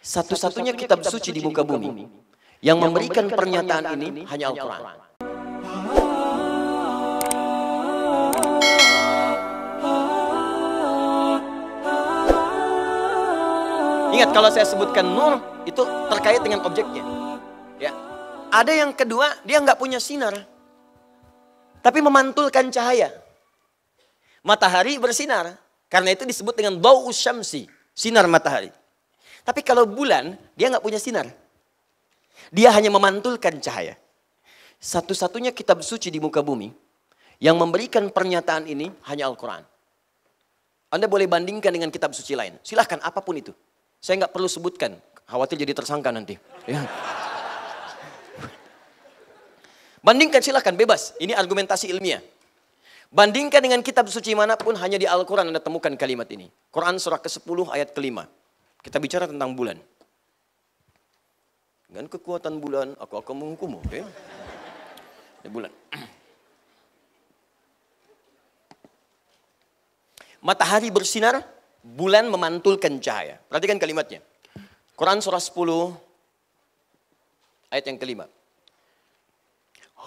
Satu-satunya kitab suci di muka bumi yang memberikan pernyataan ini hanya Al-Quran. Ingat kalau saya sebutkan nur itu terkait dengan objeknya. Ya. Ada yang kedua, dia nggak punya sinar. Tapi memantulkan cahaya. Matahari bersinar. Karena itu disebut dengan dawu syamsi, sinar matahari. Tapi kalau bulan, dia nggak punya sinar. Dia hanya memantulkan cahaya. Satu-satunya kitab suci di muka bumi yang memberikan pernyataan ini hanya Al-Quran. Anda boleh bandingkan dengan kitab suci lain. Silahkan apapun itu. Saya nggak perlu sebutkan. Khawatir jadi tersangka nanti. Ya. Bandingkan silahkan bebas. Ini argumentasi ilmiah. Bandingkan dengan kitab suci manapun hanya di Al-Quran Anda temukan kalimat ini. Quran surah ke-10 ayat ke-5. Kita bicara tentang bulan. Dengan kekuatan bulan, aku akan menghukummu. Ya. Di bulan. Matahari bersinar, bulan memantulkan cahaya. Perhatikan kalimatnya. Quran surah 10 ayat yang kelima.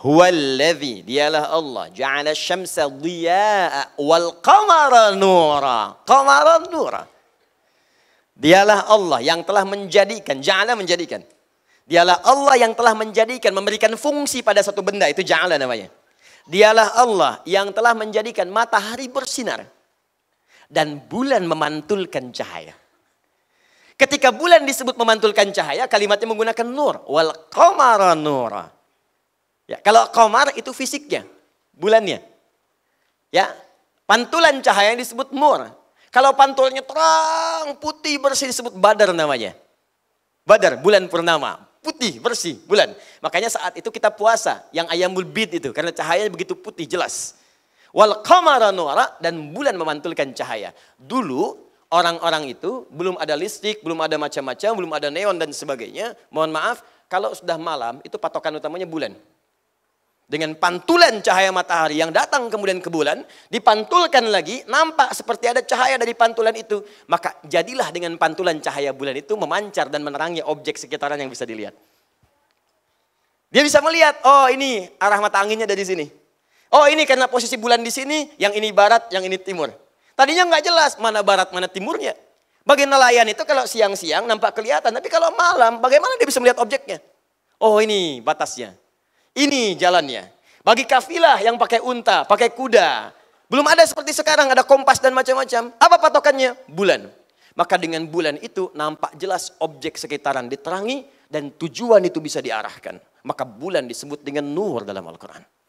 Huwallazi, dialah Allah, ja'ala syamsa dhiya'a wal qamara nura. Qamara nura. Dialah Allah yang telah menjadikan, ja'ala menjadikan. Dialah Allah yang telah menjadikan, memberikan fungsi pada satu benda, itu ja'ala namanya. Dialah Allah yang telah menjadikan matahari bersinar dan bulan memantulkan cahaya. Ketika bulan disebut memantulkan cahaya, kalimatnya menggunakan nur. Wal qamara nur. Ya, kalau qamar itu fisiknya, bulannya. Ya, pantulan cahaya yang disebut nur. Kalau pantulnya terang, putih, bersih disebut badar namanya. Badar, bulan purnama. Putih, bersih, bulan. Makanya saat itu kita puasa. Yang ayam bid itu. Karena cahayanya begitu putih, jelas. Wal kamaranuara nuara. Dan bulan memantulkan cahaya. Dulu orang-orang itu belum ada listrik, belum ada macam-macam, belum ada neon dan sebagainya. Mohon maaf, kalau sudah malam itu patokan utamanya bulan dengan pantulan cahaya matahari yang datang kemudian ke bulan, dipantulkan lagi, nampak seperti ada cahaya dari pantulan itu. Maka jadilah dengan pantulan cahaya bulan itu memancar dan menerangi objek sekitaran yang bisa dilihat. Dia bisa melihat, oh ini arah mata anginnya dari sini. Oh ini karena posisi bulan di sini, yang ini barat, yang ini timur. Tadinya nggak jelas mana barat, mana timurnya. Bagi nelayan itu kalau siang-siang nampak kelihatan, tapi kalau malam bagaimana dia bisa melihat objeknya? Oh ini batasnya, ini jalannya. Bagi kafilah yang pakai unta, pakai kuda. Belum ada seperti sekarang, ada kompas dan macam-macam. Apa patokannya? Bulan. Maka dengan bulan itu nampak jelas objek sekitaran diterangi dan tujuan itu bisa diarahkan. Maka bulan disebut dengan nur dalam Al-Quran.